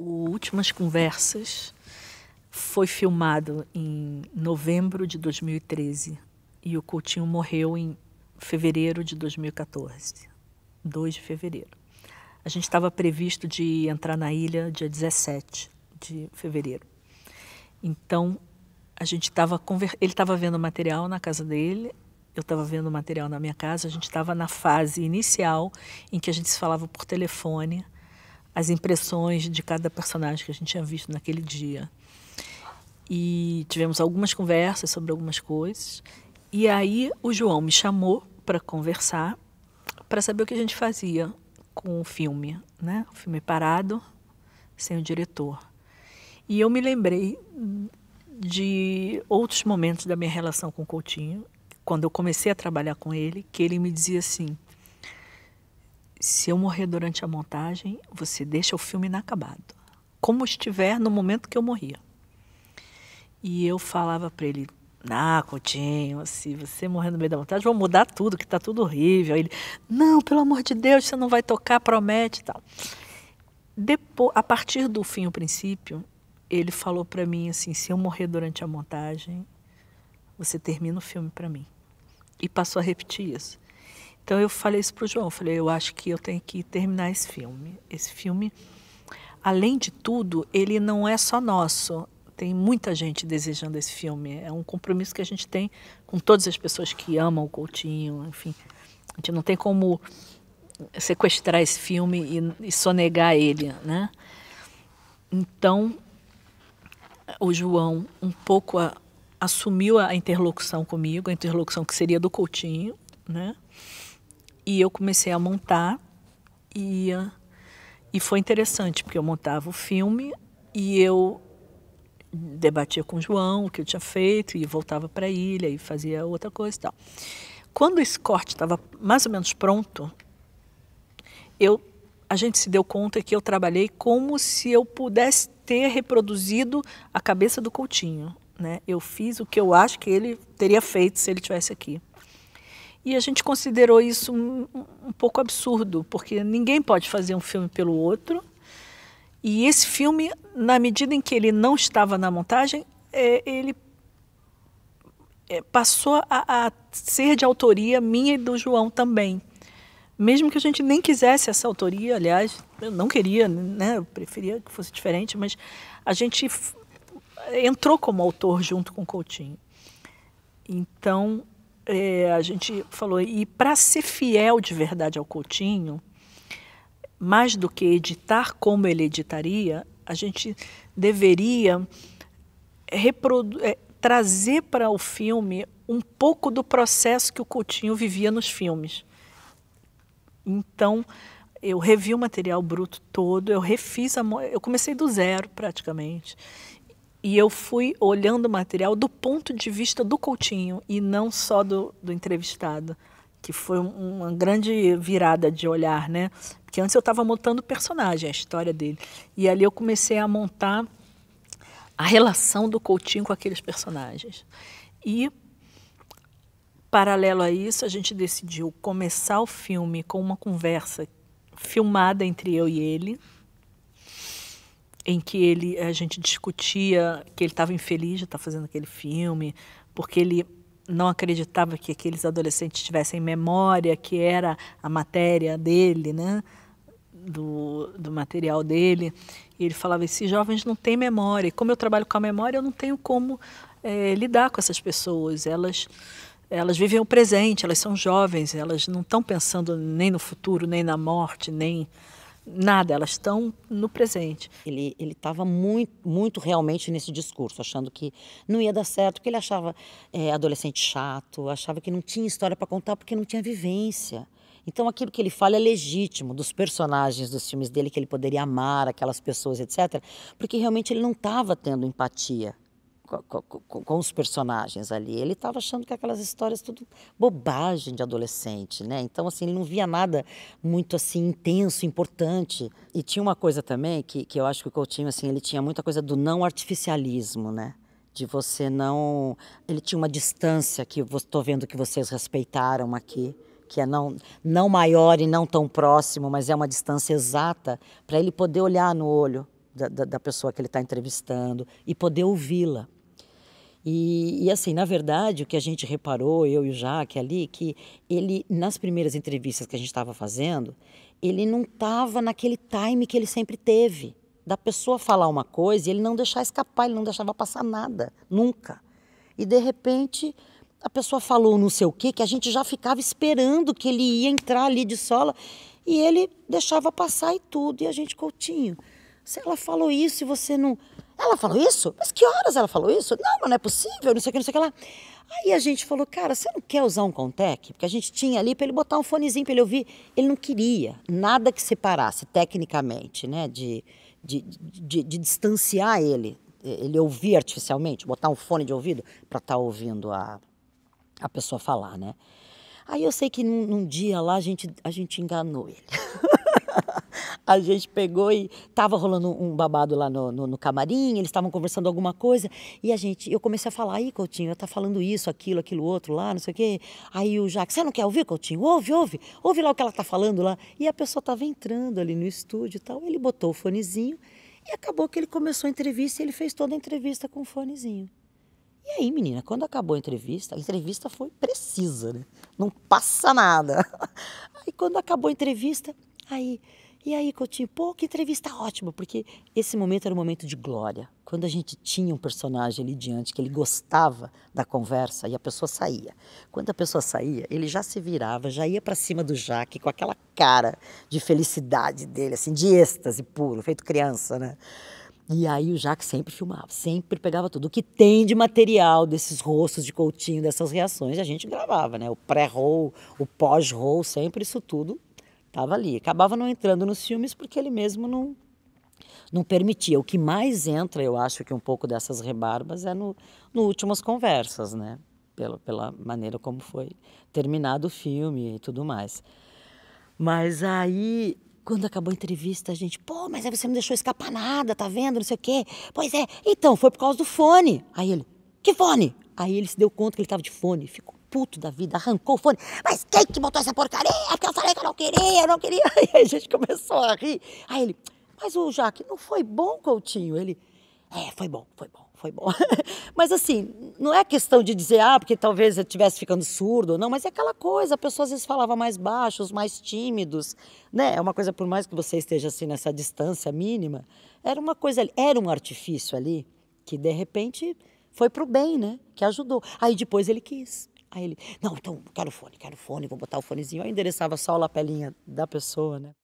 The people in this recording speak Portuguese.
o Últimas Conversas foi filmado em novembro de 2013 e o Coutinho morreu em fevereiro de 2014, 2 de fevereiro. A gente estava previsto de entrar na ilha dia 17 de fevereiro. Então, a gente estava ele estava vendo material na casa dele, eu estava vendo material na minha casa, a gente estava na fase inicial em que a gente se falava por telefone as impressões de cada personagem que a gente tinha visto naquele dia. E tivemos algumas conversas sobre algumas coisas. E aí o João me chamou para conversar, para saber o que a gente fazia com o filme, né? O filme parado, sem o diretor. E eu me lembrei de outros momentos da minha relação com o Coutinho, quando eu comecei a trabalhar com ele, que ele me dizia assim: se eu morrer durante a montagem, você deixa o filme inacabado, como estiver no momento que eu morria. E eu falava para ele, ah, Coutinho, se você morrer no meio da montagem, vou mudar tudo, que está tudo horrível. Aí ele, não, pelo amor de Deus, você não vai tocar, promete e tal. Depois, a partir do fim, o princípio, ele falou para mim assim, se eu morrer durante a montagem, você termina o filme para mim. E passou a repetir isso. Então eu falei isso para o João, eu falei, eu acho que eu tenho que terminar esse filme. Esse filme, além de tudo, ele não é só nosso. Tem muita gente desejando esse filme. É um compromisso que a gente tem com todas as pessoas que amam o Coutinho, enfim. A gente não tem como sequestrar esse filme e, e sonegar ele, né? Então, o João um pouco a, assumiu a interlocução comigo, a interlocução que seria do Coutinho, né? E eu comecei a montar e, e foi interessante, porque eu montava o filme e eu debatia com o João o que eu tinha feito e voltava para a ilha e fazia outra coisa e tal. Quando esse corte estava mais ou menos pronto, eu a gente se deu conta que eu trabalhei como se eu pudesse ter reproduzido a cabeça do Coutinho, né? Eu fiz o que eu acho que ele teria feito se ele tivesse aqui. E a gente considerou isso um, um pouco absurdo, porque ninguém pode fazer um filme pelo outro. E esse filme, na medida em que ele não estava na montagem, é, ele é, passou a, a, ser de autoria minha e do João também. Mesmo que a gente nem quisesse essa autoria, aliás, eu não queria, né? Eu preferia que fosse diferente, mas a gente entrou como autor junto com o Coutinho. Então, é, a gente falou, e para ser fiel de verdade ao Coutinho, mais do que editar como ele editaria, a gente deveria é, trazer para o filme um pouco do processo que o Coutinho vivia nos filmes. Então, eu revi o material bruto todo, eu refiz, a, eu comecei do zero praticamente. E eu fui olhando o material do ponto de vista do Coutinho e não só do, do entrevistado, que foi uma grande virada de olhar, né? Porque antes eu estava montando o personagem, a história dele. E ali eu comecei a montar a relação do Coutinho com aqueles personagens. E, paralelo a isso, a gente decidiu começar o filme com uma conversa filmada entre eu e ele, em que ele a gente discutia que ele estava infeliz de estar tá fazendo aquele filme, porque ele não acreditava que aqueles adolescentes tivessem memória, que era a matéria dele, né? Do, do material dele. E ele falava: esses jovens não têm memória. E como eu trabalho com a memória, eu não tenho como é, lidar com essas pessoas. Elas elas vivem o presente, elas são jovens, elas não estão pensando nem no futuro, nem na morte, nem nada, elas estão no presente. Ele estava muito, muito realmente nesse discurso, achando que não ia dar certo, porque ele achava é, adolescente chato, achava que não tinha história para contar porque não tinha vivência. Então aquilo que ele fala é legítimo dos personagens dos filmes dele que ele poderia amar aquelas pessoas, etc, porque realmente ele não estava tendo empatia com, com, com, os personagens ali. Ele estava achando que aquelas histórias tudo bobagem de adolescente, né? Então, assim, ele não via nada muito, assim, intenso, importante. E tinha uma coisa também que, que eu acho que o Coutinho, assim, ele tinha muita coisa do não artificialismo, né? De você não... Ele tinha uma distância que estou vendo que vocês respeitaram aqui que é não, não maior e não tão próximo, mas é uma distância exata, para ele poder olhar no olho da, da, da pessoa que ele está entrevistando e poder ouvi-la. E, e, assim, na verdade, o que a gente reparou, eu e o Jaque ali, que ele, nas primeiras entrevistas que a gente estava fazendo, ele não estava naquele time que ele sempre teve. Da pessoa falar uma coisa e ele não deixar escapar, ele não deixava passar nada, nunca. E de repente, a pessoa falou não sei o quê, que a gente já ficava esperando que ele ia entrar ali de sola. E ele deixava passar e tudo. E a gente, Coutinho, se ela falou isso e você não ela falou isso? Mas que horas ela falou isso? Não, mas não é possível, não sei o que, não sei o que lá. Aí a gente falou, cara, você não quer usar um Contec? Porque a gente tinha ali para ele botar um fonezinho para ele ouvir. Ele não queria nada que separasse tecnicamente, né? De, de, de, de distanciar ele. Ele ouvir artificialmente, botar um fone de ouvido para estar tá ouvindo a, a pessoa falar, né? Aí eu sei que num, num dia lá a gente, a gente enganou ele. a gente pegou e tava rolando um babado lá no, no, no camarim, eles estavam conversando alguma coisa, e a gente, eu comecei a falar, aí, Coutinho, tá falando isso, aquilo, aquilo outro lá, não sei o quê. Aí o Jack, você não quer ouvir, Coutinho? Ouve, ouve, ouve lá o que ela tá falando lá. E a pessoa tava entrando ali no estúdio e tal, ele botou o fonezinho, e acabou que ele começou a entrevista e ele fez toda a entrevista com o fonezinho. E aí, menina, quando acabou a entrevista, a entrevista foi precisa, né? Não passa nada. Aí, quando acabou a entrevista, aí e aí, Coutinho, pô, que entrevista ótima, porque esse momento era um momento de glória. Quando a gente tinha um personagem ali diante que ele gostava da conversa e a pessoa saía. Quando a pessoa saía, ele já se virava, já ia para cima do Jaque com aquela cara de felicidade dele, assim, de êxtase puro, feito criança, né? E aí o Jaque sempre filmava, sempre pegava tudo. O que tem de material desses rostos de Coutinho, dessas reações, a gente gravava, né? O pré-roll, o pós-roll, sempre isso tudo Estava ali. Acabava não entrando nos filmes porque ele mesmo não, não permitia. O que mais entra, eu acho que um pouco dessas rebarbas é no, no Últimas Conversas, né? Pela, pela maneira como foi terminado o filme e tudo mais. Mas aí, quando acabou a entrevista, a gente, pô, mas aí você não deixou escapar nada, tá vendo, não sei o quê. Pois é, então, foi por causa do fone. Aí ele, que fone? Aí ele se deu conta que ele estava de fone, ficou puto da vida, arrancou o fone. Mas quem que botou essa porcaria? É que eu falei que eu não queria, eu não queria. Aí a gente começou a rir. Aí ele, mas o Jaque, não foi bom, Coutinho? Ele, é, foi bom, foi bom, foi bom. mas assim, não é questão de dizer, ah, porque talvez eu estivesse ficando surdo, ou não, mas é aquela coisa, a pessoa às vezes falava mais baixo, os mais tímidos, né? É uma coisa, por mais que você esteja assim nessa distância mínima, era uma coisa, era um artifício ali que de repente foi pro bem, né? Que ajudou. Aí depois ele quis. Aí ele, não, então quero fone, quero fone, vou botar o fonezinho. Aí endereçava só a lapelinha da pessoa, né?